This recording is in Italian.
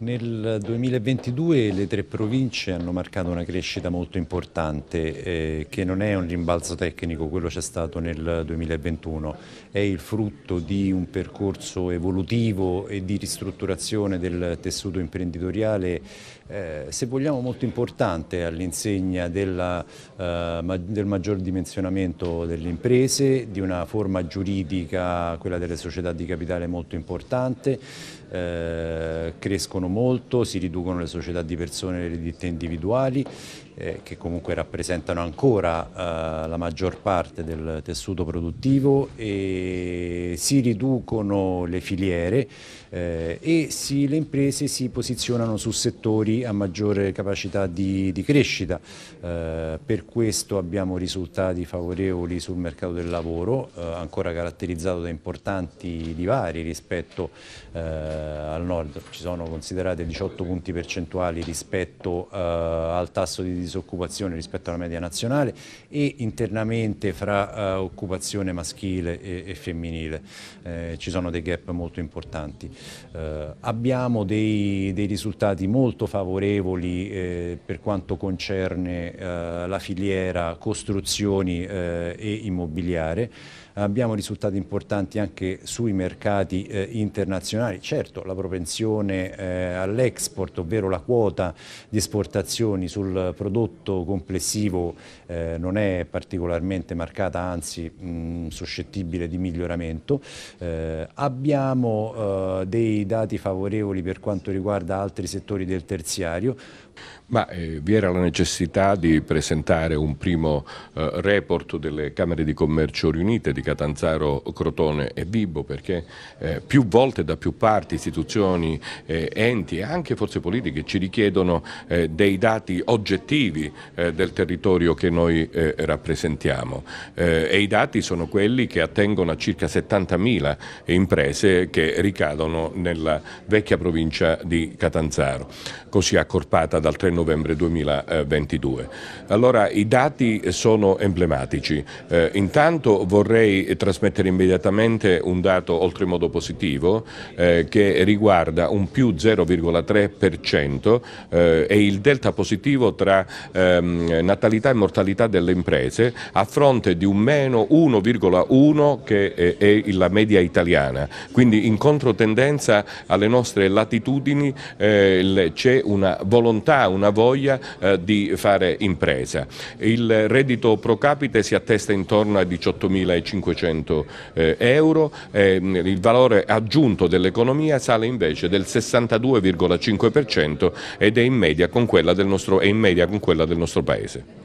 Nel 2022 le tre province hanno marcato una crescita molto importante eh, che non è un rimbalzo tecnico, quello c'è stato nel 2021, è il frutto di un percorso evolutivo e di ristrutturazione del tessuto imprenditoriale eh, se vogliamo molto importante all'insegna eh, del maggior dimensionamento delle imprese, di una forma giuridica, quella delle società di capitale molto importante, eh, crescono crescono molto, si riducono le società di persone e le ditte individuali eh, che comunque rappresentano ancora eh, la maggior parte del tessuto produttivo e si riducono le filiere eh, e si, le imprese si posizionano su settori a maggiore capacità di, di crescita. Eh, per questo abbiamo risultati favorevoli sul mercato del lavoro, eh, ancora caratterizzato da importanti divari rispetto eh, al nord. Ci sono considerate 18 punti percentuali rispetto eh, al tasso di disoccupazione rispetto alla media nazionale e internamente fra eh, occupazione maschile e, e femminile eh, ci sono dei gap molto importanti. Eh, abbiamo dei, dei, risultati molto favorevoli eh, per quanto concerne eh, la filiera costruzioni eh, e immobiliare abbiamo risultati importanti anche sui mercati eh, internazionali, certo la propensione eh, all'export, ovvero la quota di esportazioni sul prodotto complessivo eh, non è particolarmente marcata, anzi mh, suscettibile di miglioramento, eh, abbiamo eh, dei dati favorevoli per quanto riguarda altri settori del terziario. Ma eh, vi era la necessità di presentare un primo eh, report delle Camere di Commercio riunite di Catanzaro, Crotone e Vibo perché eh, più volte da più parti istituzioni, eh, enti e anche forze politiche ci richiedono eh, dei dati oggettivi eh, del territorio che noi rappresentiamo e i dati sono quelli che attengono a circa 70 50.000 imprese che ricadono nella vecchia provincia di Catanzaro, così accorpata dal 3 novembre 2022. Allora i dati sono emblematici. Eh, intanto vorrei trasmettere immediatamente un dato oltremodo positivo eh, che riguarda un più 0,3% eh, e il delta positivo tra ehm, natalità e mortalità delle imprese a fronte di un meno 1,1 che eh, è la media italiana, quindi in controtendenza alle nostre latitudini eh, c'è una volontà, una voglia eh, di fare impresa. Il reddito pro capite si attesta intorno a 18.500 eh, euro, mm, il valore aggiunto dell'economia sale invece del 62,5% ed è in media con del nostro, è in media con quella del nostro Paese.